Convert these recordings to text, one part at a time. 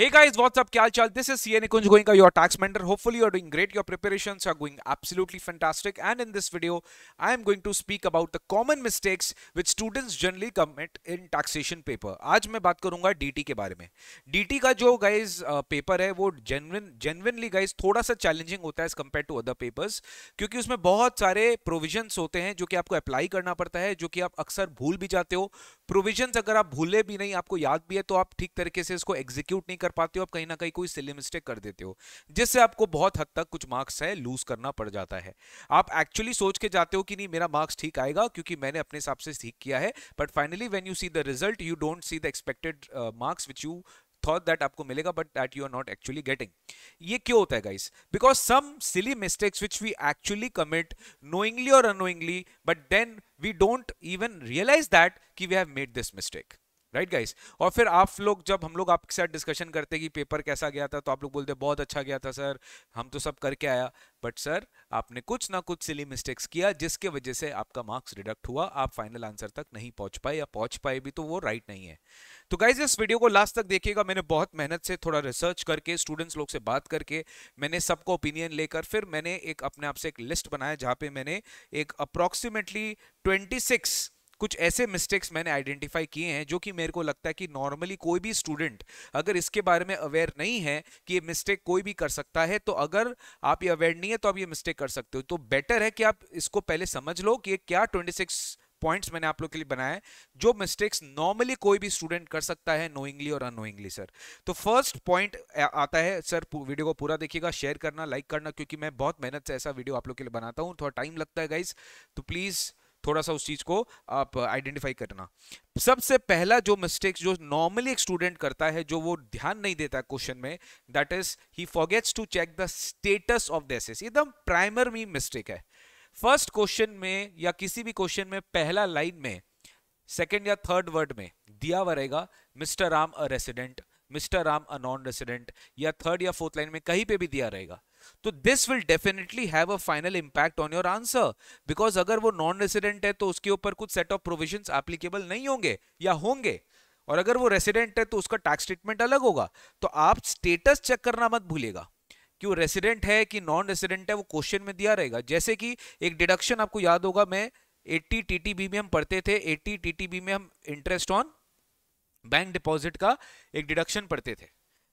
Hey guys, what's up? Kya chal? This is CA Nikunj Goenka, your tax mentor. Hopefully you're doing great. Your preparations are going absolutely fantastic. And in this video, I am going to speak about the common mistakes which students generally commit in taxation paper. आज मैं बात करूंगा DT के बारे में. DT का जो guys paper है वो genuine, genuinely guys थोड़ा सा challenging होता है as compared to other papers क्योंकि उसमें बहुत सारे provisions होते हैं जो कि आपको apply करना पड़ता है जो कि आप अक्सर भूल भी जाते हो प्रोविजंस अगर आप भूले भी नहीं आपको याद भी है तो आप ठीक तरीके से इसको एग्जीक्यूट नहीं कर पाते हो आप कहीं ना कहीं कोई सिली मिस्टेक कर देते हो जिससे आपको बहुत हद तक कुछ मार्क्स है लूज करना पड़ जाता है आप एक्चुअली सोच के जाते हो कि नहीं मेरा मार्क्स ठीक आएगा क्योंकि मैंने अपने हिसाब से ठीक किया है but finally when you see the result you don't see the expected marks which you thought that आपको मिलेगा but that you are not actually getting ये क्यों होता है guys because some silly mistakes which we actually commit knowingly और unknowingly but then we don't even realize that कि we have made this mistake right guys और फिर आप लोग जब हम लोग आपके साथ डिस्कशन करते कि पेपर कैसा गया था तो आप लोग बोलते बहुत अच्छा गया था सर हम तो सब करके आया बट सर आपने कुछ ना कुछ सिली मिस्टेक्स किया जिसके वजह से आपका मार्क्स डिडक्ट हुआ आप फाइनल आंसर तक नहीं पहुंच पाए या पहुंच पाए भी तो वो राइट नहीं है तो गाइज इस वीडियो को लास्ट तक देखिएगा मैंने बहुत मेहनत से थोड़ा रिसर्च करके स्टूडेंट्स लोग से बात करके मैंने सबको ओपिनियन लेकर फिर मैंने एक अपने आप से एक लिस्ट बनाया जहाँ पे मैंने एक अप्रॉक्सीमेटली ट्वेंटी सिक्स कुछ ऐसे मिस्टेक्स मैंने आइडेंटिफाई किए हैं जो कि मेरे को लगता है कि नॉर्मली कोई भी स्टूडेंट अगर इसके बारे में अवेयर नहीं है कि ये मिस्टेक कोई भी कर सकता है तो अगर आप ये अवेयर नहीं है तो आप ये मिस्टेक कर सकते हो तो बेटर है कि आप इसको पहले समझ लो कि क्या ट्वेंटी पॉइंट्स मैंने आप लोग के लिए बनाया है जो मिस्टेक्स नॉर्मली कोई भी स्टूडेंट कर सकता है नोइंगली और अनोइंगली सर तो फर्स्ट पॉइंट आता है सर वीडियो को पूरा देखिएगा शेयर करना लाइक करना क्योंकि मैं बहुत मेहनत से ऐसा वीडियो आप लोग के लिए बनाता हूँ थोड़ा टाइम लगता है गाइज तो प्लीज़ थोड़ा सा उस चीज़ को आप आइडेंटिफाई करना सबसे पहला जो मिस्टेक्स जो नॉर्मली एक स्टूडेंट करता है जो वो ध्यान नहीं देता क्वेश्चन में that is he forgets to check the status of the assessee एकदम प्राइमर में मिस्टेक है फर्स्ट क्वेश्चन में या किसी भी क्वेश्चन में पहला लाइन में सेकेंड या थर्ड वर्ड में दिया हुआ रहेगा Mister Ram a resident Mister Ram a non resident या थर्ड या फोर्थ लाइन में कहीं पे भी दिया रहेगा तो this will definitely have a final impact on your answer because अगर वो नॉन रेसिडेंट है तो उसके ऊपर कुछ सेट ऑफ प्रोविजन एप्लीकेबल नहीं होंगे या होंगे और अगर वो रेसिडेंट है तो उसका टैक्स ट्रीटमेंट अलग होगा तो आप स्टेटस चेक करना मत भूलेगा कि वो रेसिडेंट है कि नॉन रेसिडेंट है वो क्वेश्चन में दिया रहेगा जैसे कि एक डिडक्शन आपको याद होगा मैं 80 टीटीबी में हम पढ़ते थे 80 टीटीबी में हम इंटरेस्ट ऑन बैंक डिपॉजिट का एक डिडक्शन पढ़ते थे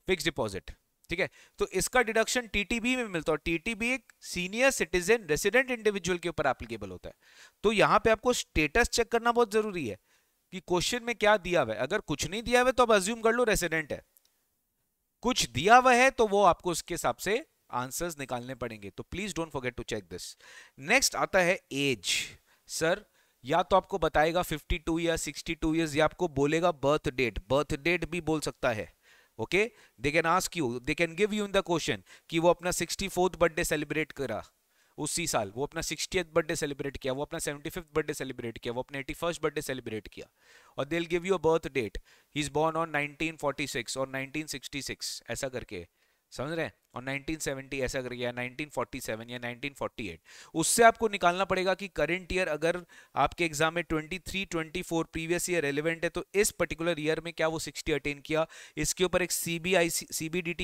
फिक्स डिपॉजिट ठीक है तो इसका डिडक्शन टीटीबी में मिलता है टीटीबी एक सीनियर सिटीजन रेसिडेंट इंडिविजुअल के ऊपर एप्लीकेबल होता है तो यहाँ पे आपको स्टेटस चेक करना बहुत जरूरी है कि क्वेश्चन में क्या दिया हुआ है अगर कुछ नहीं दिया हुआ है तो आप अज्यूम कर लो रेसिडेंट है कुछ दिया हुआ है तो वो आपको उसके हिसाब से आंसर निकालने पड़ेंगे तो please don't forget to check this next आता है एज सर या तो आपको बताएगा 52 या 62 टू ईयर्स या आपको बोलेगा बर्थ डेट बर्थ डेट भी बोल सकता है okay they can ask you they can give you in the question कि वो अपना सिक्सटी फोर्थ बर्थडे सेलिब्रेट करा उसी साल वो अपना सिक्सटी बर्थडे सेलिब्रेट किया वो अपना सेवेंटी फिफ्थ बर्थडे सेलिब्रेट किया वो अपने एटी फर्स्ट बर्थडे सेलिब्रेट किया और they give you a birth date he is born on 1946 और 1966 ऐसा करके समझ रहे हैं और 1970 ऐसा करके या 1947 या 1948 उससे आपको निकालना पड़ेगा कि करंट ईयर अगर आपके एग्जाम में 23 24 प्रीवियस ईयर रेलिवेंट है तो इस पर्टिकुलर ईयर में क्या वो 60 अटेन किया इसके ऊपर एक सी बी आई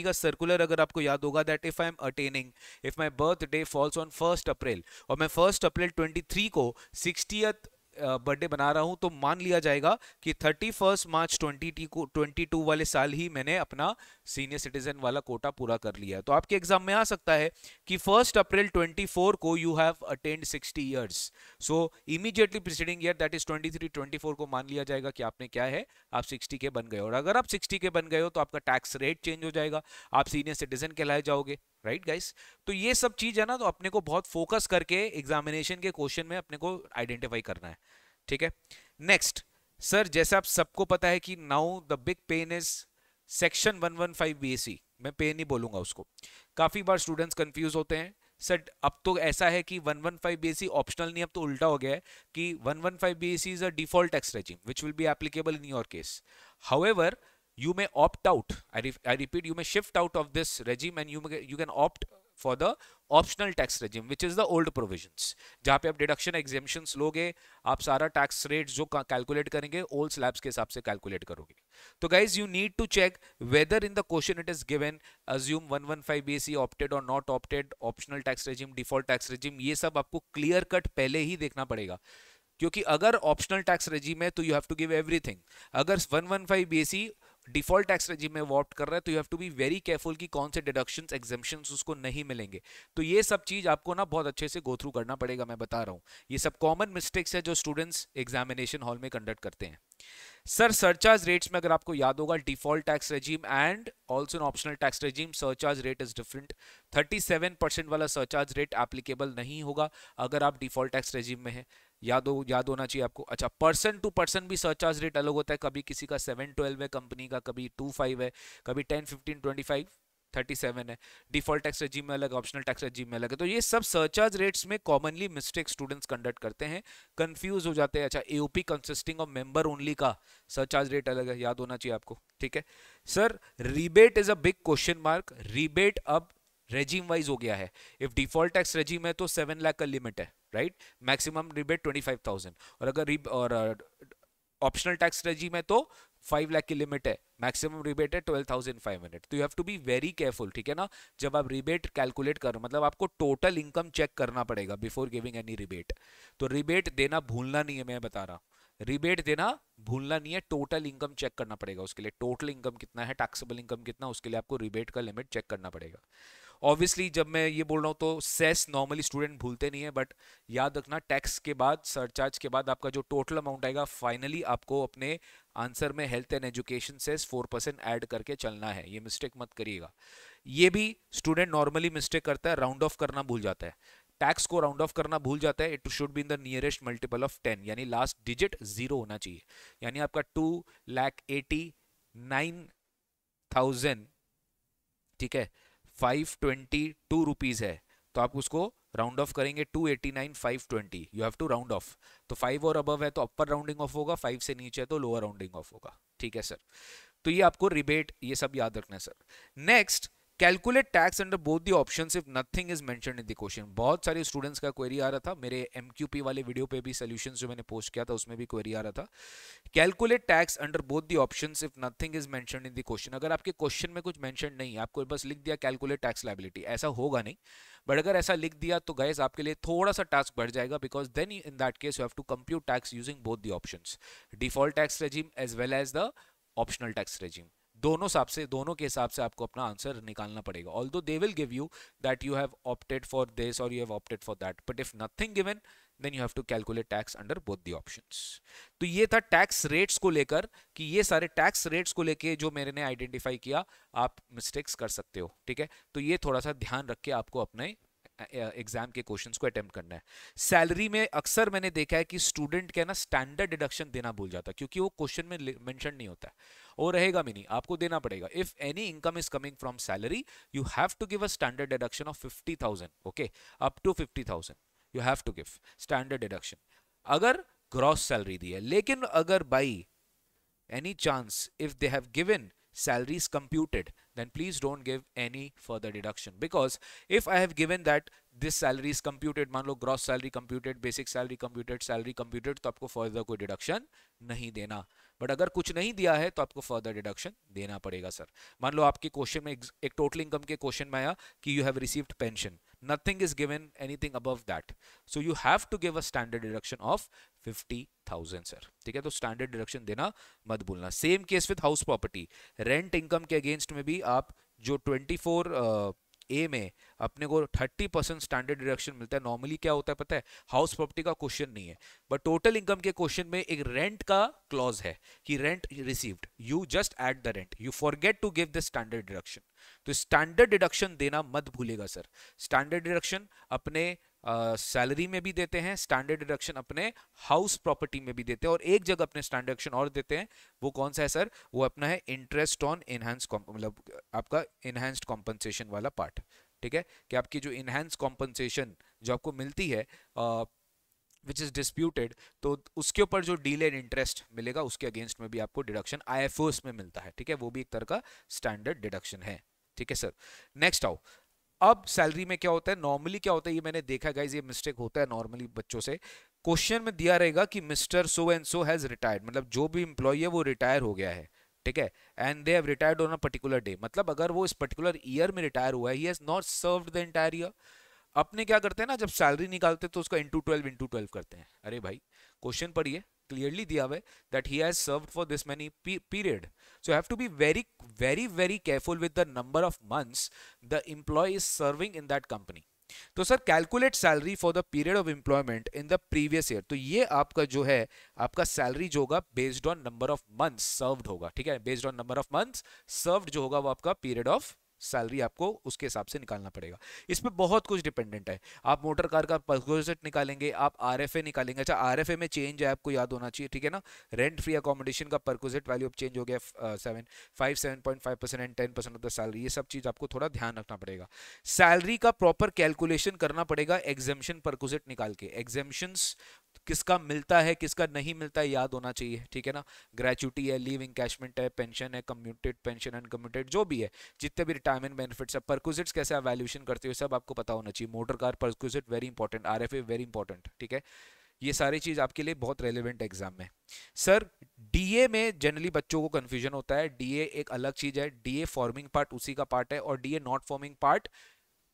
का सर्कुलर अगर आपको याद होगा that if I am attaining if my birthday falls on first April और मैं फर्स्ट अप्रैल ट्वेंटी को सिक्सटी बर्थडे बना रहा हूँ तो मान लिया जाएगा कि थर्टी फर्स्ट मार्च ट्वेंटी को ट्वेंटी टू वाले साल ही मैंने अपना सीनियर सिटीजन वाला कोटा पूरा कर लिया है तो आपके एग्जाम में आ सकता है कि फर्स्ट अप्रैल ट्वेंटी फोर को you have attend sixty years so immediately preceding year that is twenty three twenty four को मान लिया जाएगा कि आपने क्या है आप सिक्सटी के बन गए और अगर आप सिक्सटी के बन गए हो तो आपका टैक्स रेट चेंज हो जाएगा आप सीनियर सिटीजन कहलाए जाओगे राइट right गाइस तो ये सब चीज है ना तो अपने को बहुत फोकस करके एग्जामिनेशन के क्वेश्चन में अपने को आइडेंटिफाई करना है ठीक है नेक्स्ट सर जैसे आप सबको पता है कि now the big pain is section 115 BAC मैं पेन ही बोलूंगा उसको काफ़ी बार स्टूडेंट्स कंफ्यूज होते हैं सर अब तो ऐसा है कि 115 सी ऑप्शनल नहीं अब तो उल्टा हो गया है कि 115 C is a default tax regime which will be applicable in your case however you may opt out I repeat you repeat shift out of this of and you you can opt for the optional tax regime which is the old provision जहां पे आप deduction exemption लोगे आप सारा tax rate जो calculate करेंगे old slabs के हिसाब से कैलकुलेट करोगे तो guys you need to check whether in the question it is given assume one one five B C opted और not opted optional tax regime default tax regime ये सब आपको क्लियर कट पहले ही देखना पड़ेगा क्योंकि अगर ऑप्शनल टैक्स रेजिम है तो you have to give everything अगर one one five B C default tax regime में वॉप्ट कर रहा है तो you have to be very careful कि कौन से डिडक्शन एग्जामेशन उसको नहीं मिलेंगे तो ये सब चीज़ आपको ना बहुत अच्छे से गो थ्रू करना पड़ेगा मैं बता रहा हूँ ये सब कॉमन मिस्टेक्स है जो स्टूडेंट्स एग्जामिनेशन हॉल में कंडक्ट करते हैं सर सरचार्ज रेट्स में अगर आपको याद होगा default tax regime and also an optional tax regime surcharge rate is different 37 percent वाला सरचार्ज रेट एप्लीकेबल नहीं होगा अगर आप डिफॉल्ट टैक्स रेजीम में हैं याद हो याद होना चाहिए आपको अच्छा पर्सन टू पर्सन भी सरचार्ज रेट अलग होता है कभी किसी का सेवन ट्वेल्व है कंपनी का कभी टू फाइव है कभी ten fifteen twenty five thirty seven है डिफॉल्ट टैक्स रजीम में अलग ऑप्शनल टैक्स रजीम में अलग है तो ये सब सरचार्ज रेट्स में कॉमनली मिस्टेक स्टूडेंट्स कंडक्ट करते हैं कंफ्यूज हो जाते हैं अच्छा AOP consisting of member only का सरचार्ज रेट अलग है याद होना चाहिए आपको ठीक है sir rebate is a big question mark rebate अब रेजीम वाइज हो गया है इफ डिफॉल्ट टैक्स रेजिम है तो सेवन लाख का लिमिट है right maximum rebate twenty five thousand और अगर और ऑप्शनल टैक्स रेजिम है तो फाइव लाख की लिमिट है मैक्सिमम रिबेट है ट्वेल्व थाउजेंड फाइव हंड्रेड तो you have to be very careful ठीक है ना जब आप रिबेट कैलकुलेट करो मतलब आपको टोटल इनकम चेक करना पड़ेगा बिफोर गिविंग एनी रिबेट तो रिबेट देना भूलना नहीं है मैं बता रहा हूँ रिबेट देना भूलना नहीं है टोटल इनकम चेक करना पड़ेगा उसके लिए टोटल इनकम कितना है टैक्सेबल इनकम कितना उसके लिए आपको रिबेट का लिमिट चेक करना पड़ेगा ऑब्वियसली जब मैं ये बोल रहा हूँ तो सेस नॉर्मली स्टूडेंट भूलते नहीं है बट याद रखना टैक्स के बाद सरचार्ज के बाद आपका जो टोटल अमाउंट आएगा फाइनली आपको अपने आंसर में health and education cess four percent add करके चलना है ये मिस्टेक मत करिएगा ये भी स्टूडेंट नॉर्मली मिस्टेक करता है राउंड ऑफ करना भूल जाता है टैक्स को राउंड ऑफ करना भूल जाता है it should be in the nearest multiple of ten यानी लास्ट डिजिट जीरो होना चाहिए यानी आपका two lakh eighty nine thousand ठीक है फाइव ट्वेंटी टू रुपीज़ है तो आप उसको राउंड ऑफ करेंगे two eighty nine five twenty you have to round off तो फाइव और अबव है तो अपर राउंडिंग ऑफ होगा फाइव से नीचे है तो लोअर राउंडिंग ऑफ होगा ठीक है सर तो ये आपको रिबेट ये सब याद रखना है sir next calculate tax under both the option if nothing is mention in the question बहुत सारे स्टूडेंट्स का क्वेरी आ रहा था मेरे एम वाले वीडियो पे भी सोल्यूशन जो मैंने पोस्ट किया था उसमें भी क्वेरी आ रहा था calculate tax under both the option if nothing is mention in the question अगर आपके क्वेश्चन में कुछ मैंशन नहीं है आपको बस लिख दिया कैलकुलेट टैक्स लाइबिलिटी ऐसा होगा नहीं बट अगर ऐसा लिख दिया तो गैस आपके लिए थोड़ा सा टास्क बढ़ जाएगा because then in that case you have to compute tax using both the option default tax regime as well as the optional tax regime दोनों हिसाब से दोनों के हिसाब से आपको अपना आंसर निकालना पड़ेगा although they will give you that you have opted for this और you have opted for that but if nothing given then you have to calculate tax under both the option तो ये था tax rates को लेकर कि ये सारे tax rates को लेकर जो मेरे ने आइडेंटिफाई किया आप मिस्टेक्स कर सकते हो ठीक है तो ये थोड़ा सा ध्यान रख के आपको अपने एग्जाम के क्वेश्चंस को अटेम्प्ट करना है सैलरी में अक्सर मैंने देखा है कि स्टूडेंट क्या ना स्टैंडर्ड डिडक्शन देना भूल जाता है क्योंकि वो क्वेश्चन में मेंशन नहीं होता है वो रहेगा भी नहीं आपको देना पड़ेगा if any income is coming from salary you have to give a standard deduction of fifty thousand okay up to fifty thousand you have to give standard deduction अगर ग्रॉस सैलरी दी है लेकिन अगर by any chance if they have given salaries computed then please don't give any further deduction because if i have given that this salary is computed मान लो gross salary computed basic salary computed salary computed तो आपको further कोई deduction नहीं देना but अगर कुछ नहीं दिया है तो आपको फर्दर डिडक्शन देना पड़ेगा सर मान लो आपके क्वेश्चन में एक टोटल इनकम के क्वेश्चन में आया कि you have received pension nothing is given anything above that so you have to give a standard deduction of fifty thousand sir ठीक है तो स्टैंडर्ड डिडक्शन देना मत भूलना same case with house property rent income के against में भी आप जो ट्वेंटी फोर uh, ए में अपने को 30 परसेंट स्टैंडर्ड डिडक्शन मिलता है नॉर्मली क्या होता है पता है हाउस प्रॉपर्टी का क्वेश्चन नहीं है बट टोटल इनकम के क्वेश्चन में एक रेंट का क्लॉज है कि rent received you just at the rent you forget to give the standard deduction तो स्टैंडर्ड डिडक्शन देना मत भूलेगा सर स्टैंडर्ड डिडक्शन अपने सैलरी uh, में भी देते हैं स्टैंडर्ड डिडक्शन अपने हाउस प्रॉपर्टी में भी देते हैं और एक जगह अपने स्टैंडर्ड डिडक्शन और देते हैं वो कौन सा है सर वो अपना है इंटरेस्ट ऑन इनहेंस मतलब आपका इनहेंस्ड कॉम्पनसेशन वाला पार्ट ठीक है कि आपकी जो इनहेंस कॉम्पनसेशन जो आपको मिलती है विच इज़ डिस्प्यूटेड तो उसके ऊपर जो डील एंड इंटरेस्ट मिलेगा उसके अगेंस्ट में भी आपको डिडक्शन आई में मिलता है ठीक है वो भी एक तरह का स्टैंडर्ड डिडक्शन है ठीक है सर नेक्स्ट आओ अब सैलरी में क्या होता है नॉर्मली क्या होता है ये मैंने देखा गाइज ये मिस्टेक होता है नॉर्मली बच्चों से क्वेश्चन में दिया रहेगा कि mister so and so has retired मतलब जो भी इंप्लॉई है वो रिटायर हो गया है ठीक है and they have retired on a particular day मतलब अगर वो इस पर्टिकुलर ईयर में रिटायर हुआ है he has not served the entire year अपने क्या करते हैं ना जब सैलरी निकालते हैं तो उसका इंटू ट्वेल्व इंटू ट्वेल्व करते हैं अरे भाई क्वेश्चन पढ़िए क्लियरली दिया हुआ है that he has serve for this many period so have to be very very very careful with the number of months the employ is serving in that company तो sir calculate salary for the period of employment in the previous year तो ये आपका जो है आपका salary जो होगा based on number of months served होगा ठीक है based on number of months served जो होगा वो आपका पीरियड ऑफ सैलरी आपको उसके हिसाब से निकालना पड़ेगा इस पर बहुत कुछ डिपेंडेंट है आप मोटर कार का परकोजिट निकालेंगे आप आर निकालेंगे अच्छा आर में चेंज है आपको याद होना चाहिए ठीक है ना रेंट फ्री अकोमोडेशन का परकोजिट वैल्यू ऑफ चेंज हो गया seven five seven point five percent and ten percent of the salary ये सब चीज़ आपको थोड़ा ध्यान रखना पड़ेगा सैलरी का प्रॉपर कैलकुलेशन करना पड़ेगा एग्जेम्शन परकोजिट निकाल के एग्जेम्पन्स किसका मिलता है किसका नहीं मिलता है याद होना चाहिए ठीक है ना ग्रेचुटी है लीव इंकैशमेंट है पेंशन है कम्यूटेड पेंशन अनकम्यूटेड जो भी है जितने भी रिटायरमेंट बेनिफिट्स है परक्विजिट्स कैसे वैल्यूशन करते हो सब आपको पता होना चाहिए motor car perquisite very important are very important ठीक है ये सारी चीज आपके लिए बहुत रेलिवेंट एग्जाम में सर डीए में जनरली बच्चों को कंफ्यूजन होता है डीए एक अलग चीज है डीए फॉर्मिंग पार्ट उसी का पार्ट है और डीए नॉट फॉर्मिंग पार्ट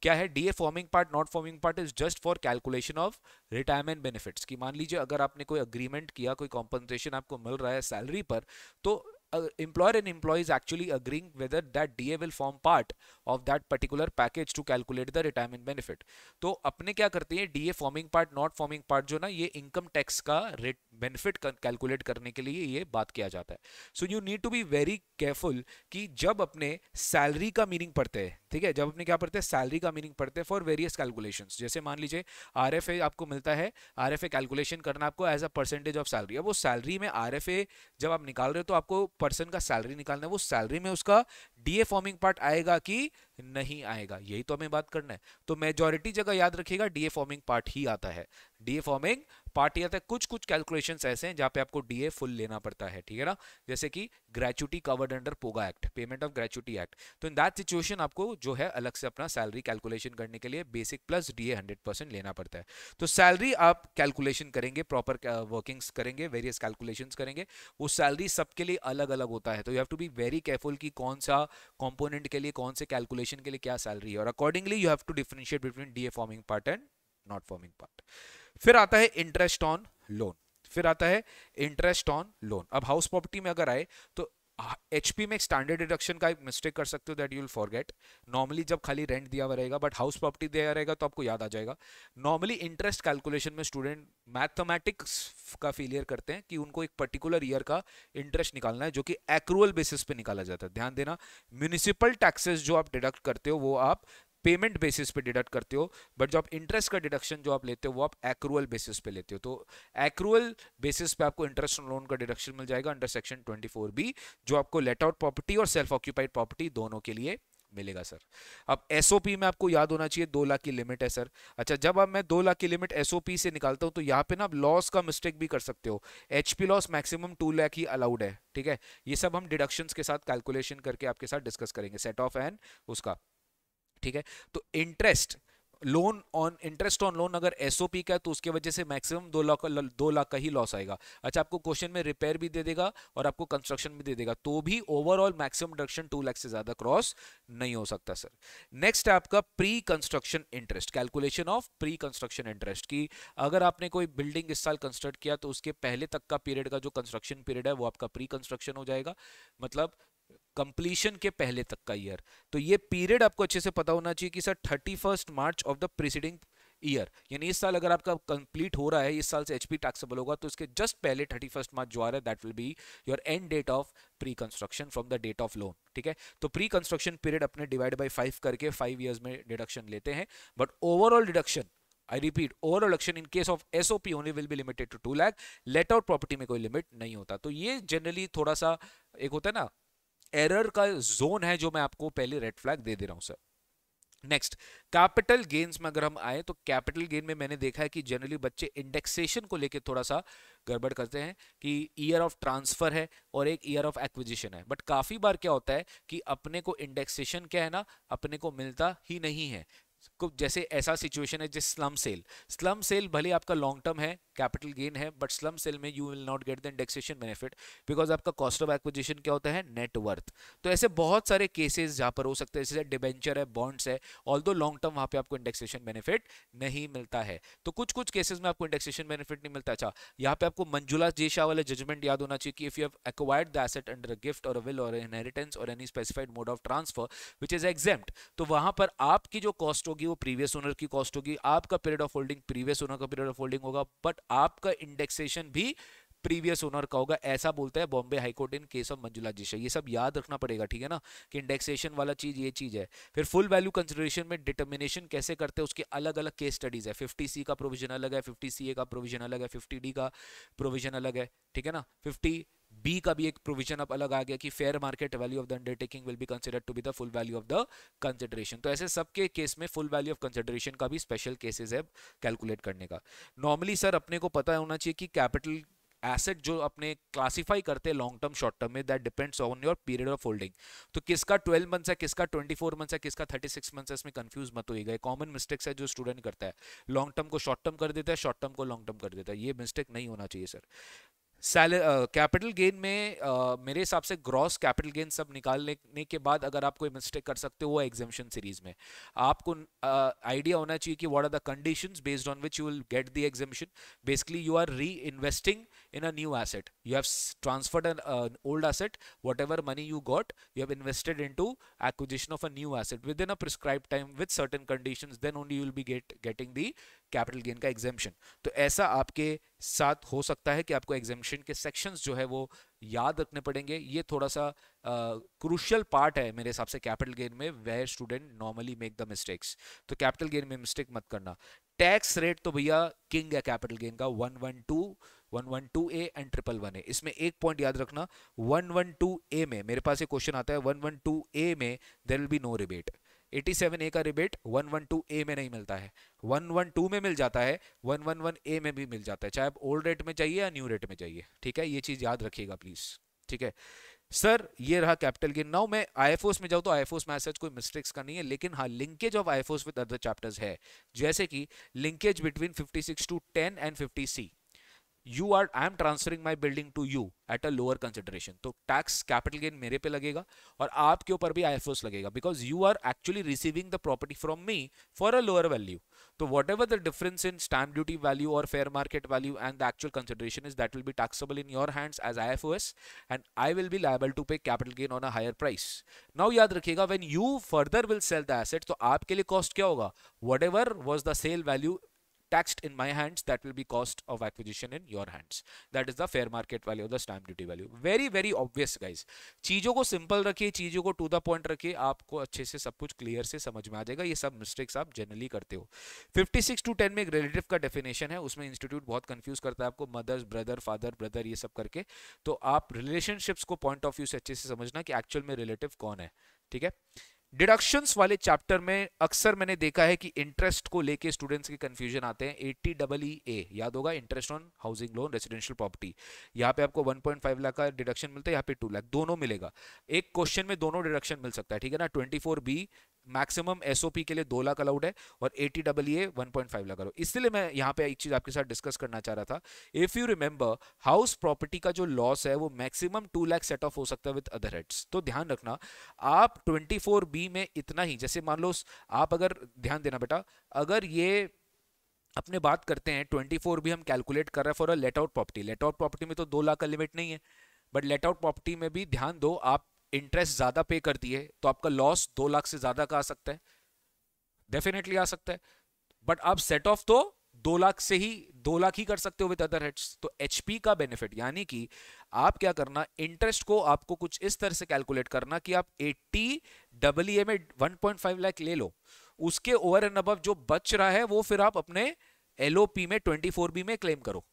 क्या है DA forming part not forming part is just for calculation of retirement benefits की मान लीजिए अगर आपने कोई अग्रीमेंट किया कोई कॉम्पनसेशन आपको मिल रहा है सैलरी पर तो employer and employees actually agreeing whether that DA will form part of that particular package to calculate the retirement benefit तो अपने क्या करते हैं DA forming part not forming part जो ना ये इनकम टैक्स का रेट बेनिफिट कैलकुलेट करने के लिए ये बात किया जाता है so you need to be very careful कि जब अपने सैलरी का मीनिंग पढ़ते हैं ठीक है जब अपने क्या पढ़ते हैं सैलरी का मीनिंग पढ़ते हैं फॉर वेरियस कैलकुलेशंस जैसे मान लीजिए आर आपको मिलता है आर कैलकुलेशन करना आपको as a percentage of salary अब वो सैलरी में आर जब आप निकाल रहे हो तो आपको पर्सन का सैलरी निकालना है वो सैलरी में उसका डी फॉर्मिंग पार्ट आएगा कि नहीं आएगा यही तो हमें बात करना है तो मेजोरिटी जगह याद रखिएगा डी फॉर्मिंग पार्ट ही आता है डी फॉर्मिंग पार्ट आता है कुछ कुछ कैलकुलेशंस ऐसे हैं जहाँ पे आपको डीए फुल लेना पड़ता है ठीक है ना जैसे कि gratuity covered under POGA act payment of gratuity act तो इन दैट सिचुएशन आपको जो है अलग से अपना सैलरी कैलकुलेशन करने के लिए बेसिक प्लस डीए हंड्रेड लेना पड़ता है तो सैलरी आप कैलकुलेशन करेंगे प्रॉपर वर्किंग्स uh, करेंगे वेरियस कैलकुलेशन करेंगे वो सैलरी सबके लिए अलग अलग होता है तो you have to be very careful कि कौन सा कॉम्पोनेंट के लिए कौन से कैलकुलेशन के लिए क्या सैलरी है और accordingly you have to differentiate between the forming part and not forming part फिर आता है इंटरेस्ट ऑन लोन फिर आता है इंटरेस्ट ऑन लोन अब हाउस प्रॉपर्टी में अगर आए तो एचपी में स्टैंडर्ड डिडक्शन का एक मिस्टेक कर सकते हो that you will forget normally जब खाली रेंट दिया हुआ रहेगा बट हाउस प्रॉपर्टी दिया रहेगा तो आपको याद आ जाएगा नॉर्मली इंटरेस्ट कैलकुलेशन में स्टूडेंट मैथमेटिक्स का फेलियर करते हैं कि उनको एक पर्टिकुलर ईयर का इंटरेस्ट निकालना है जो कि एक्रूअल बेसिस पे निकाला जाता है ध्यान देना म्यूनिसिपल टैक्सेस जो आप डिडक्ट करते हो वो आप पेमेंट बेसिस पे डिडक्ट करते हो बट जो आप इंटरेस्ट का डिडक्शन जो आप लेते हो वो आप एक्रूअल बेसिस पे लेते हो तो एक्रूअल बेसिस पे आपको इंटरेस्ट लोन का डिडक्शन मिल जाएगा अंडर सेक्शन 24 बी जो आपको लेट आउट प्रॉपर्टी और सेल्फ ऑक्यूपाइड प्रॉपर्टी दोनों के लिए मिलेगा सर अब एसओपी में आपको याद होना चाहिए दो लाख की लिमिट है सर अच्छा जब अब मैं दो लाख की लिमिट एसओपी से निकालता हूँ तो यहाँ पे ना आप लॉस का मिस्टेक भी कर सकते हो HP loss maximum two lakh ही अलाउड है ठीक है ये सब हम डिडक्शंस के साथ कैलकुलेशन करके आपके साथ डिस्कस करेंगे सेट ऑफ एंड उसका ठीक है तो interest loan on interest on loan अगर एसओपी का है तो उसके वजह से मैक्सिमम दो लाख दो लाख का ही लॉस आएगा अच्छा आपको क्वेश्चन में रिपेयर भी दे देगा और आपको कंस्ट्रक्शन भी दे देगा तो भी overall maximum deduction two lakh से ज्यादा क्रॉस नहीं हो सकता सर नेक्स्ट है आपका pre construction interest calculation of pre construction interest की अगर आपने कोई बिल्डिंग इस साल कंस्ट्रक्ट किया तो उसके पहले तक का पीरियड का जो कंस्ट्रक्शन पीरियड है वो आपका प्री कंस्ट्रक्शन हो जाएगा मतलब कंप्लीशन के पहले तक का ईयर तो ये पीरियड आपको अच्छे से पता होना चाहिए कि sir thirty first March of the preceding year यानी इस साल अगर आपका कंप्लीट हो रहा है इस साल से एचपी टैक्सेबल होगा तो इसके जस्ट पहले थर्टी फर्स्ट मार्च जो आ रहा है that will be your end date of pre construction from the date of loan ठीक है तो प्री कंस्ट्रक्शन पीरियड अपने डिवाइड बाई फाइव करके फाइव ईयर्स में डिडक्शन लेते हैं but overall deduction I repeat overall deduction in case of SOP only will be limited to two lakh let out property में कोई लिमिट नहीं होता तो ये जनरली थोड़ा सा एक होता है ना एरर का जोन है जो मैं आपको पहले रेड फ्लैग दे दे रहा हूं सर नेक्स्ट कैपिटल गेन्स में अगर हम आए तो कैपिटल गेन में मैंने देखा है कि जनरली बच्चे इंडेक्सेशन को लेके थोड़ा सा गड़बड़ करते हैं कि ईयर ऑफ ट्रांसफर है और एक ईयर ऑफ एक्विजिशन है बट काफी बार क्या होता है कि अपने को इंडेक्सेशन क्या है ना अपने को मिलता ही नहीं है जैसे ऐसा सिचुएशन है जिस स्लम सेल स्लम सेल भले आपका लॉन्ग टर्म है कैपिटल गेन है बट स्लम सेल में you will not get the indexation benefit because आपका कॉस्ट ऑफ एक्विजिशन क्या होता है नेटवर्थ तो ऐसे बहुत सारे केसेस जहाँ पर हो सकते हैं जैसे डिबेंचर है बॉन्ड्स है ऑल दो लॉन्ग टर्म वहाँ पे आपको इंडेक्सेशन बेनिफिट नहीं मिलता है तो कुछ कुछ केसेज में आपको इंडेक्सेशन बेनिफिट नहीं मिलता अच्छा यहाँ पे आपको मंजुला जेशा शाह जजमेंट याद होना चाहिए कि if you have acquired the asset under gift और विल और इनहेरिटेंस और any specified mode of transfer which is exempt तो वहां पर आपकी जो कॉस्ट होगी वो प्रीवियस ओनर की कॉस्ट होगी आपका period of holding previous owner का पीरियड ऑफ होल्डिंग होगा बट आपका इंडेक्सेशन भी प्रीवियस ओनर का होगा ऐसा बोलता है Bombay high court in case of Manjula जीशा ये सब याद रखना पड़ेगा ठीक है ना कि इंडेक्सेशन वाला चीज ये चीज है फिर फुल वैल्यू कंसिडरेशन में डिटर्मिनेशन कैसे करते हैं उसके अलग अलग केस स्टडीज है फिफ्टी सी का प्रोविजन अलग है फिफ्टी सी ए का प्रोविजन अलग है फिफ्टी डी का प्रोविजन अलग है ठीक है ना फिफ्टी बी का भी एक प्रोविजन अब अलग आ गया कि fair market value of the undertaking will be consider to be the full value of the consideration तो ऐसे सबके केस में फुल वैल्यू ऑफ कंसिडरेशन का भी स्पेशल केसेस है कैलकुलेट करने का नॉर्मली सर अपने को पता होना चाहिए कि कैपिटल एसेट जो अपने क्लासिफाई करते हैं लॉन्ग टर्म शॉर्ट टर्म में that depends on your period of holding तो किसका 12 मंथ्स है किसका 24 मंथ्स है किसका 36 मंथ्स है इसमें कंफ्यूज मत ये कॉमन मिस्टेक्स है जो स्टूडेंट करता है लॉन्ग टर्म को शॉर्ट टर्म कर देता है शॉर्ट टर्म को लॉन्ग टर्म कर देता है ये मिस्टेक नहीं होना चाहिए सर कैपिटल गेन uh, में uh, मेरे हिसाब से ग्रॉस कैपिटल गेन सब निकालने के बाद अगर आप कोई मिस्टेक कर सकते हो वो एग्जामेशन सीरीज में आपको आइडिया uh, होना चाहिए कि what are the conditions based on which you will get the exemption basically you are re investing in a new asset you have transferred an, uh, old asset whatever money you got you have invested into acquisition of a new asset within a prescribed time with certain conditions then only you will be get getting the capital gain का exemption तो ऐसा आपके साथ हो सकता है कि आपको एग्जेम्पन के सेक्शंस जो है वो याद रखने पड़ेंगे ये थोड़ा सा क्रूशल uh, पार्ट है मेरे हिसाब से कैपिटल गेन में where student normally make the mistakes तो कैपिटल गेन में मिस्टेक मत करना टैक्स रेट तो भैया किंग है कैपिटल गेन का one one two one one two A and triple one A इसमें एक पॉइंट याद रखना वन वन टू ए में मेरे पास एक क्वेश्चन आता है वन वन टू ए में there will be no rebate 87 A का रिबेट 112 ए में नहीं मिलता है 112 में मिल जाता है 111 ए में भी मिल जाता है चाहे आप ओल्ड रेट में चाहिए या न्यू रेट में चाहिए ठीक है ये चीज़ याद रखिएगा प्लीज़ ठीक है सर ये रहा कैपिटल गेन नाउ मैं आईएफओस में जाऊँ तो आईएफओस में ऐसा कोई मिस्टेक्स का नहीं है लेकिन हाँ linkage of IFOS with other chapters है जैसे कि linkage between 56 to 10 and 50 C you are I am transferring my building to you at a lower consideration तो टैक्स कैपिटल गेन मेरे पे लगेगा और आपके ऊपर भी आई लगेगा because you are actually receiving the property from me for a lower value तो whatever the difference in stamp duty value और fair market value and the actual consideration is that will be taxable in your hands as I and I will be liable to pay capital gain on a higher price now याद रखिएगा when you further will sell the asset तो आपके लिए cost क्या होगा whatever was the sale value taxed in my hands that will be cost of acquisition in your hands that is the fair market value of the stamp duty value very very obvious guys चीजों को simple रखिए चीजों को to the point रखिए आपको अच्छे से सब कुछ क्लियर से समझ में आ जाएगा ये सब मिस्टेक्स आप जनरली करते हो 56 टू 10 में एक रिलेटिव का डेफिनेशन है उसमें इंस्टीट्यूट बहुत कंफ्यूज करता है आपको मदर्स ब्रदर फादर ब्रदर ये सब करके तो आप रिलेशनशिप्स को पॉइंट ऑफ व्यू से अच्छे से समझना कि एक्चुअल में रिलेटिव कौन है ठीक है डिडक्शंस वाले चैप्टर में अक्सर मैंने देखा है कि इंटरेस्ट को लेके स्टूडेंट्स के कंफ्यूजन आते हैं एट्टी डबल ई ए याद होगा interest on housing loan residential property यहाँ पे आपको 1.5 लाख का डिडक्शन मिलता है यहाँ पे 2 लाख दोनों मिलेगा एक क्वेश्चन में दोनों डिडक्शन मिल सकता है ठीक है ना 24 बी मैक्सिमम एसओपी के लिए दो लाख अलाउड है और A T double A one point five lakh allowed इसलिए मैं यहाँ पे एक चीज आपके साथ डिस्कस करना चाह रहा था if you remember house property का जो लॉस है वो maximum two lakh set off हो सकता है विद अदर हेड्स तो ध्यान रखना आप ट्वेंटी फोर बी में इतना ही जैसे मान लो आप अगर ध्यान देना बेटा अगर ये अपने बात करते हैं ट्वेंटी फोर भी हम कैलकुलेट कर रहे हैं for a let out property let out property में तो दो लाख का लिमिट नहीं है बट लेट आउट प्रॉपर्टी में भी ध्यान दो आप इंटरेस्ट ज़्यादा पे कर दिए तो आपका लॉस दो लाख से ज़्यादा का आ सकता है डेफिनेटली आ सकता है बट आप सेट ऑफ तो दो लाख से ही दो लाख ही कर सकते हो विद अदर हेड्स तो एचपी का बेनिफिट यानी कि आप क्या करना इंटरेस्ट को आपको कुछ इस तरह से कैलकुलेट करना कि आप 80 डबल ई में 1.5 लाख ले लो उसके ओवर एंड अब जो बच रहा है वो फिर आप अपने एल में ट्वेंटी बी में क्लेम करो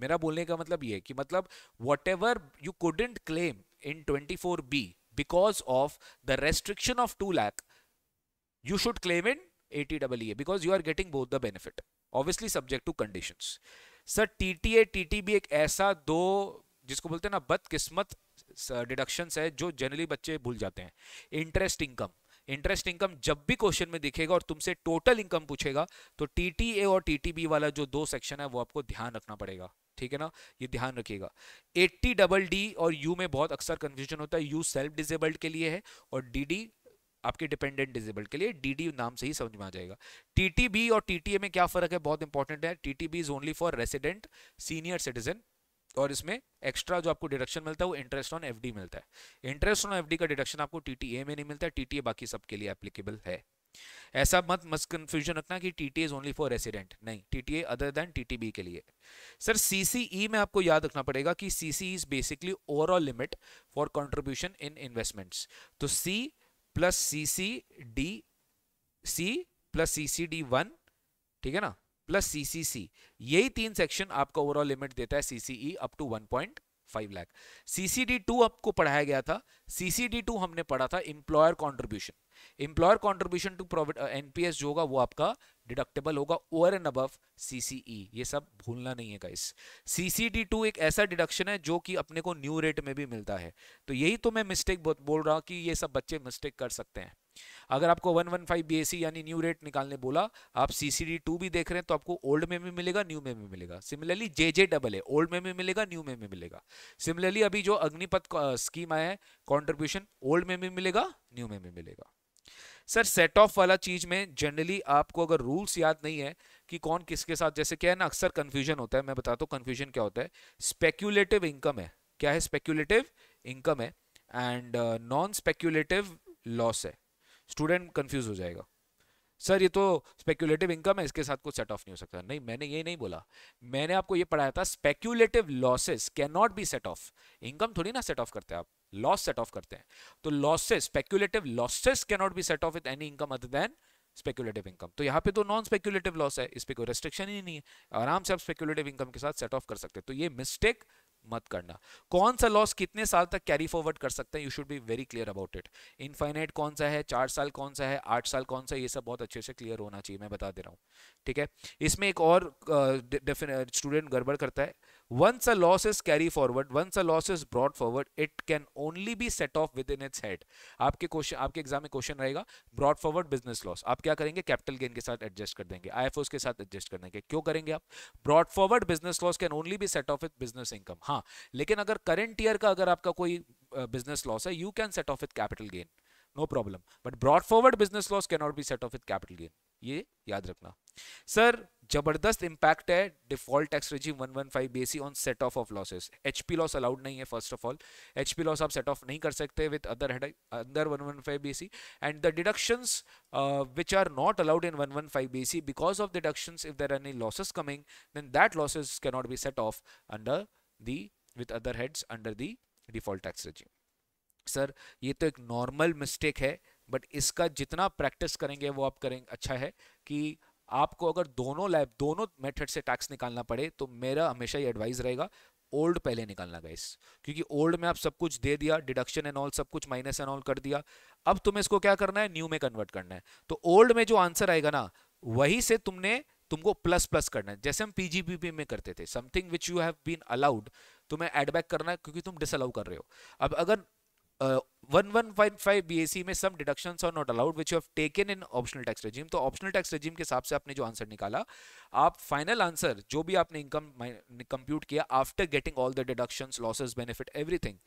मेरा बोलने का मतलब ये है कि मतलब whatever you couldn't claim in 24B because of the restriction of 2 lakh, you should claim in ATWA because you are getting both the benefit. Obviously subject to conditions. sir TTA TTB ek aisa do jisko bolte ऐसा na जिसको बोलते हैं ना बदकिस्मत deductions है जो generally बच्चे भूल जाते हैं इंटरेस्ट इनकम इंटरेस्ट इनकम जब भी क्वेश्चन में दिखेगा और तुमसे टोटल इनकम पूछेगा तो टीटीए और टीटीबी वाला जो दो सेक्शन है वो आपको ध्यान रखना पड़ेगा ठीक है ना ये ध्यान रखिएगा एट्टी डबल डी और यू में बहुत अक्सर कन्फ्यूजन होता है यू सेल्फ डिजेबल्ड के लिए है और डी डी आपके डिपेंडेंट डिजेबल्ड के लिए डी डी नाम से ही समझ में आ जाएगा टी टी बी और टी टी ए में क्या फर्क है बहुत इंपॉर्टेंट है T T B is only for resident senior citizen और इसमें एक्स्ट्रा जो आपको डिडक्शन मिलता है वो इंटरेस्ट ऑन एफडी मिलता है इंटरेस्ट ऑन एफडी का डिडक्शन आपको टीटीए में नहीं मिलता है टीटीए बाकी सबके लिए एप्लीकेबल है ऐसा मत मत कन्फ्यूजन रखना कि T T is only for resident नहीं T T A other than T T B के लिए सर सी सी ई में आपको याद रखना पड़ेगा कि C C is basically overall limit for contribution in investments तो C plus C C D C plus C C D one ठीक है ना प्लस सी सी सी यही तीन सेक्शन आपका ओवरऑल लिमिट देता है C C E up to one point five lakh D two आपको पढ़ाया गया था सी सी डी टू हमने पढ़ा था employer contribution employer contribution to provident NPS जो होगा वो आपका डिडक्टेबल होगा ओवर एंड अबव सीसीई ये सब भूलना नहीं है गाइस सीसीडी टू एक ऐसा डिडक्शन है जो कि अपने को न्यू रेट में भी मिलता है तो यही तो मैं मिस्टेक बोल रहा हूँ कि ये सब बच्चे मिस्टेक कर सकते हैं अगर आपको 115 बीएसी यानी न्यू रेट निकालने बोला आप सीसीडी टू भी देख रहे हैं तो आपको ओल्ड में भी मिलेगा न्यू में भी मिलेगा similarly J J double A old में भी मिलेगा न्यू में भी मिलेगा सिमिलरली अभी जो अग्निपथ स्कीम uh, आया है कॉन्ट्रीब्यूशन ओल्ड में भी मिलेगा न्यू में भी मिलेगा सर सेट ऑफ वाला चीज में जनरली आपको अगर रूल्स याद नहीं है कि कौन किसके साथ जैसे क्या है ना अक्सर कंफ्यूजन होता है मैं बताता हूँ कंफ्यूजन क्या होता है स्पेक्यूलेटिव इनकम है क्या है स्पेक्यूलेटिव इनकम है एंड नॉन स्पेक्यूलेटिव लॉस है स्टूडेंट कंफ्यूज हो जाएगा सर ये तो स्पेक्यूलेटिव इनकम है इसके साथ कुछ सेट ऑफ नहीं हो सकता नहीं मैंने ये नहीं बोला मैंने आपको ये पढ़ाया था speculative losses can not be set off income थोड़ी ना सेट ऑफ करते आप लॉस सेट ऑफ करते हैं तो losses speculative losses can not be set off with any income other than speculative income तो यहाँ पे तो नॉन स्पेकुलेटिव लॉस है इस पर कोई रेस्ट्रिक्शन ही नहीं है आराम से आप स्पेकुलेटिव इनकम के साथ सेट ऑफ कर सकते हैं तो ये मिस्टेक मत करना कौन सा लॉस कितने साल तक कैरी फॉरवर्ड कर सकते हैं you should be very clear about it infinite कौन सा है चार साल कौन सा है आठ साल कौन सा ये सब बहुत अच्छे से क्लियर होना चाहिए मैं बता दे रहा हूँ ठीक है इसमें एक और स्टूडेंट गड़बड़ करता है Once a loss is carry forward, once a loss is brought forward, it can only be set off within its head. आपके क्वेश्चन आपके एग्जाम में क्वेश्चन रहेगा ब्रॉड फॉरवर्ड बिजनेस लॉस आप क्या करेंगे कैपिटल गेन के साथ एडजस्ट कर देंगे आई के साथ एडजस्ट कर देंगे क्यों करेंगे आप brought forward business loss can only be set off with business income हाँ लेकिन अगर करंट ईयर का अगर आपका कोई बिजनेस लॉस है you can set off with capital gain no problem but brought forward business loss not be set off with capital gain ये याद रखना सर जबरदस्त इंपैक्ट है default tax regime 115 BAC on set off off losses HP loss allowed नहीं है first of all HP loss आप set off नहीं कर सकते विद अदर हेड अंदर 115 BAC and the deductions which are not allowed in 115 BAC because of deductions if there are any losses coming then that losses can not be set off under the with other heads under the default tax regime sir ये तो एक normal mistake है but इसका जितना practice करेंगे वो आप करेंगे अच्छा है कि आपको अगर दोनों लैब दोनों मेथड से टैक्स निकालना पड़े तो मेरा हमेशा ये एडवाइस रहेगा ओल्ड पहले निकालना गाइस क्योंकि ओल्ड में आप सब कुछ दे दिया डिडक्शन एंड ऑल सब कुछ माइनस एंड ऑल कर दिया अब तुम्हें इसको क्या करना है न्यू में कन्वर्ट करना है तो ओल्ड में जो आंसर आएगा ना वही से तुमने तुमको प्लस प्लस करना है जैसे हम पीजीबीपी में करते थे something which you have been allowed तुम्हें एडबैक करना है क्योंकि तुम डिसअलाउ कर रहे हो अब अगर 11.5 BAC में some deductions are not allowed which you have taken in optional tax regime तो ऑप्शनल टैक्स रेजीम के हिसाब से आपने जो आंसर निकाला आप फाइनल आंसर जो भी आपने इनकम कंप्यूट किया after getting all the deductions losses benefit everything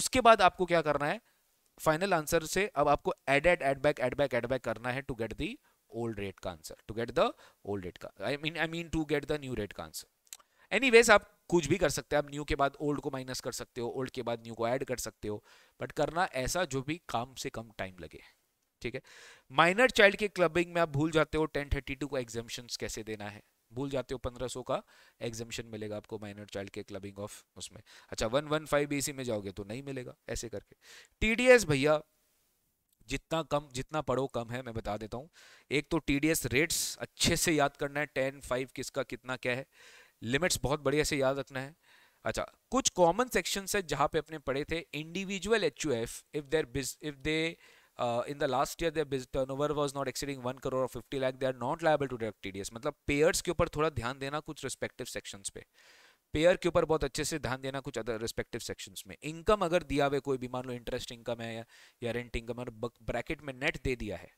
उसके बाद आपको क्या करना है फाइनल आंसर से अब आपको add add add back add back add back करना है to get the old rate का answer to get the old rate का I mean I mean to get the new rate का आंसर एनीवेज आप कुछ भी कर सकते हैं आप न्यू के बाद ओल्ड को माइनस कर सकते हो ओल्ड के बाद न्यू को ऐड कर सकते हो बट करना ऐसा जो भी काम से कम टाइम लगे ठीक है माइनर चाइल्ड के क्लबिंग में आप भूल जाते हो 1032 को एग्जामेशन कैसे देना है भूल जाते हो 1500 का एग्जामेशन मिलेगा आपको माइनर चाइल्ड के क्लबिंग ऑफ उसमें अच्छा 115 बीसी में जाओगे तो नहीं मिलेगा ऐसे करके टीडीएस भैया जितना कम जितना पढ़ो कम है मैं बता देता हूँ एक तो टी रेट्स अच्छे से याद करना है टेन फाइव किसका कितना क्या है लिमिट्स बहुत बढ़िया से याद रखना है अच्छा कुछ कॉमन सेक्शन है जहाँ पे अपने पढ़े थे individual H U F if there if they in the last year turnover was not exceeding one crore fifty lakh they are not liable to direct T मतलब पेयर्स के ऊपर थोड़ा ध्यान देना कुछ रिस्पेक्टिव सेक्शन पे पेयर के ऊपर बहुत अच्छे से ध्यान देना कुछ अदर रिस्पेक्टिव सेक्शंस में इनकम अगर दिया हुआ कोई भी मान लो इंटरेस्ट इनकम है या, या रेंट इनकम ब्रैकेट में नेट दे दिया है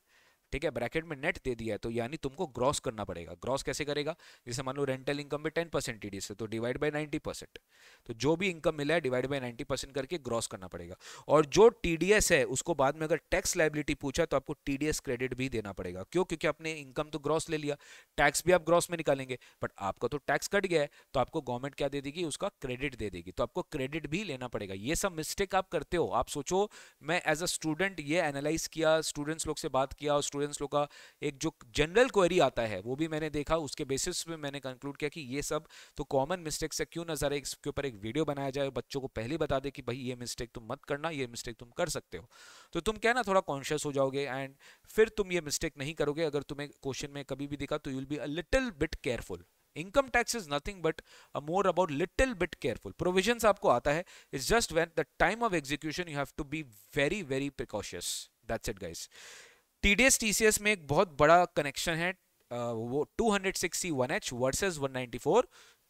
ठीक है ब्रैकेट में नेट दे दिया है तो यानी तुमको ग्रॉस करना पड़ेगा ग्रॉस कैसे करेगा जैसे मान लो रेंटल इनकम में टेन परसेंट टी से तो डिवाइड बाई नाइन्टी परसेंट तो जो भी इनकम मिला है डिवाइड बाई नाइन्टी परसेंट करके ग्रॉस करना पड़ेगा और जो टी है उसको बाद में अगर टैक्स लाइबिलिटी पूछा तो आपको टी क्रेडिट भी देना पड़ेगा क्यों क्योंकि आपने इनकम तो ग्रॉस ले लिया टैक्स भी आप ग्रॉस में निकालेंगे बट आपका तो टैक्स कट गया है तो आपको गवर्नमेंट क्या दे देगी उसका क्रेडिट दे देगी तो आपको क्रेडिट भी लेना पड़ेगा ये सब मिस्टेक आप करते हो आप सोचो मैं एज अ स्टूडेंट ये एनालाइज किया स्टूडेंट्स लोग से बात किया और इंश्योरेंस लोग का एक जो जनरल क्वेरी आता है वो भी मैंने देखा उसके बेसिस पे मैंने कंक्लूड किया कि ये सब तो कॉमन मिस्टेक्स है क्यों नजर है इसके ऊपर एक वीडियो बनाया जाए बच्चों को पहले बता दे कि भाई ये मिस्टेक तुम मत करना ये मिस्टेक तुम कर सकते हो तो तुम क्या ना थोड़ा कॉन्शियस हो जाओगे एंड फिर तुम ये मिस्टेक नहीं करोगे अगर तुम्हें क्वेश्चन में कभी भी दिखा तो you will be a little bit careful income tax is nothing but a more about little bit careful provision आपको आता है it's just when the time of execution you have to be very very precautious that's it guys T T D S C S में एक बहुत बड़ा connection है वो two hundred one one H versus ninety four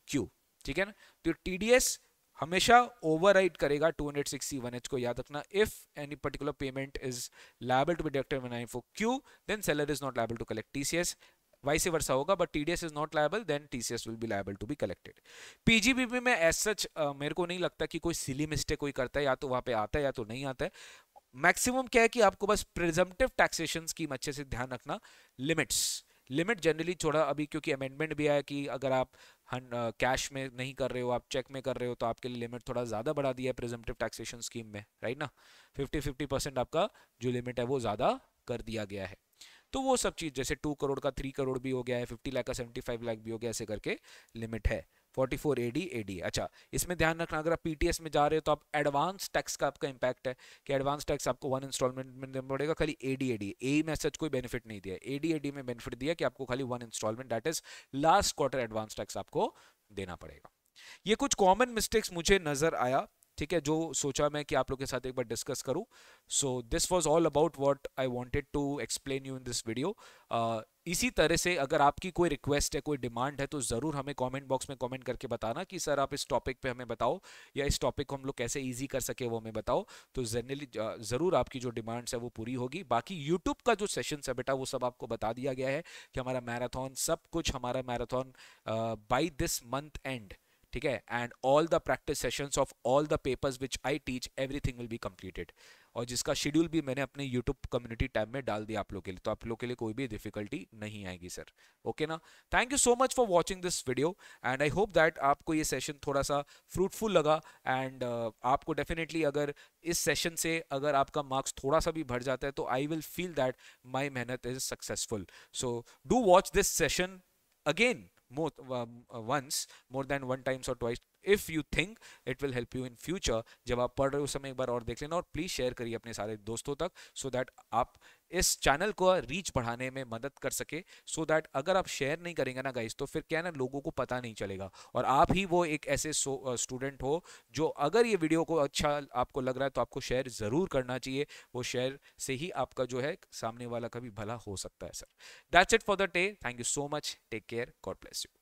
Q ठीक है ना तो टी डी एस हमेशा ओवरराइड करेगा टू हंड्रेड वन एच को याद रखना if any particular payment is liable to be deducted Q then seller is not liable to collect T C S vice versa होगा but T D S is not liable then T C S will be liable to be collected P G B PGBP में as सच मेरे को नहीं लगता कि कोई silly mistake कोई करता है या तो वहाँ पे आता है या तो नहीं आता है मैक्सिमम क्या है कि आपको बस प्रिजम्पटिव टैक्सेशन स्कीम अच्छे से ध्यान रखना लिमिट्स लिमिट जनरली थोड़ा अभी क्योंकि अमेंडमेंट भी आया कि अगर आप कैश में नहीं कर रहे हो आप चेक में कर रहे हो तो आपके लिए लिमिट थोड़ा ज़्यादा बढ़ा दिया है प्रिजम्पटिव टैक्सेशन स्कीम में राइट ना फिफ्टी फिफ्टी परसेंट आपका जो लिमिट है वो ज़्यादा कर दिया गया है तो वो सब चीज़ जैसे टू करोड़ का थ्री करोड़ भी हो गया है फिफ्टी लाख का सेवेंटी फाइव लाख भी हो गया ऐसे करके लिमिट है forty four A D A D अच्छा इसमें ध्यान रखना अगर आप पीटीएस में जा रहे हो तो आप एडवांस टैक्स का आपका इंपैक्ट है कि एडवांस टैक्स आपको वन इंस्टॉलमेंट में देना पड़ेगा खाली ए डी ए डी ए में सच कोई बेनिफिट नहीं दिया ए डी ए डी में बेनिफिट दिया कि आपको खाली one instalment that is last quarter advance tax आपको देना पड़ेगा ये कुछ कॉमन मिस्टेक्स मुझे नजर आया ठीक है जो सोचा मैं कि आप लोग के साथ एक बार डिस्कस करूं so this was all about what I wanted to explain you in this video इसी तरह से अगर आपकी कोई रिक्वेस्ट है कोई डिमांड है तो ज़रूर हमें कमेंट बॉक्स में कमेंट करके बताना कि सर आप इस टॉपिक पे हमें बताओ या इस टॉपिक को हम लोग कैसे इजी कर सके वो हमें बताओ तो जनरली uh, ज़रूर आपकी जो डिमांड्स है वो पूरी होगी बाकी यूट्यूब का जो सेशंस है बेटा वो सब आपको बता दिया गया है कि हमारा मैराथन सब कुछ हमारा marathon by this month and ठीक है and all the practice sessions of all the papers which I teach everything will be completed और जिसका शेड्यूल भी मैंने अपने यूट्यूब कम्युनिटी टैब में डाल दिया आप लोग के लिए तो आप लोग के लिए कोई भी डिफिकल्टी नहीं आएगी सर ओके ना thank you so much for watching this video and I hope that आपको ये सेशन थोड़ा सा फ्रूटफुल लगा एंड uh, आपको डेफिनेटली अगर इस सेशन से अगर आपका मार्क्स थोड़ा सा भी बढ़ जाता है तो I will feel that my मेहनत is successful so do watch this session again more uh, once more than one times or twice if you think it will help you in future जब आप पढ़ रहे हो उस समय एक बार और देख लेना और प्लीज़ शेयर करिए अपने सारे दोस्तों तक सो so दैट आप इस चैनल को रीच बढ़ाने में मदद कर सके सो so दैट अगर आप शेयर नहीं करेंगे ना गाइस तो फिर क्या ना लोगों को पता नहीं चलेगा और आप ही वो एक ऐसे स्टूडेंट हो जो अगर ये वीडियो को अच्छा आपको लग रहा है तो आपको शेयर ज़रूर करना चाहिए वो शेयर से ही आपका जो है सामने वाला का भी भला हो सकता है sir that's it for the day thank you so much take care God bless you